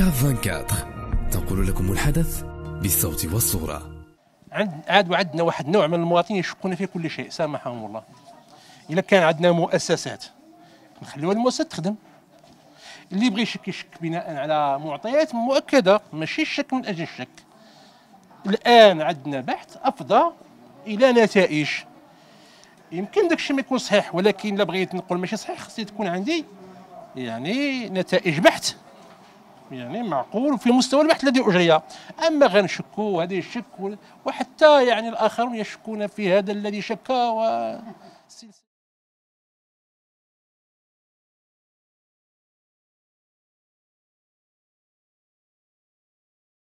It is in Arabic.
كاف 24 تنقل لكم الحدث بالصوت والصورة عند عاد عندنا واحد نوع من المواطنين يشكون في كل شيء سامحهم الله الا كان عندنا مؤسسات نخليوها المؤسسات تخدم اللي يبغي يشك يشك بناء على معطيات مؤكده ماشي الشك من اجل الشك الان عندنا بحث افضى الى نتائج يمكن داك الشيء ما يكون صحيح ولكن الا بغيت نقول ماشي صحيح خصني تكون عندي يعني نتائج بحث يعني معقول في مستوى البحث الذي اجري اما غنشكوا هذا الشك وحتى يعني الاخرون يشكون في هذا الذي شكا و